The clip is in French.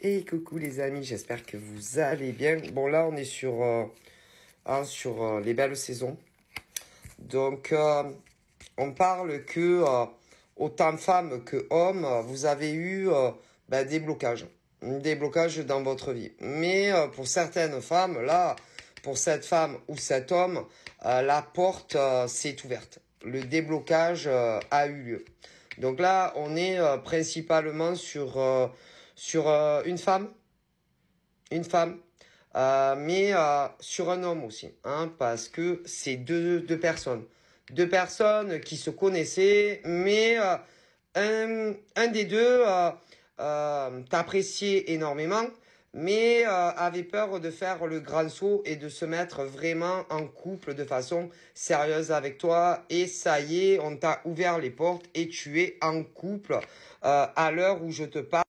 Et coucou les amis, j'espère que vous allez bien. Bon là on est sur, euh, hein, sur euh, les belles saisons. Donc euh, on parle que autant femmes que hommes, vous avez eu ben, des blocages. Des blocages dans votre vie. Mais pour certaines femmes, là, pour cette femme ou cet homme, la porte s'est ouverte. Le déblocage a eu lieu. Donc là, on est principalement sur sur euh, une femme, une femme, euh, mais euh, sur un homme aussi, hein, parce que c'est deux, personnes, deux personnes qui se connaissaient, mais un, un, des deux t'appréciait énormément, mais avait peur de faire le grand saut et de se mettre vraiment en couple de façon sérieuse avec toi. Et ça y est, on t'a ouvert les portes et tu es en couple à l'heure où je te parle.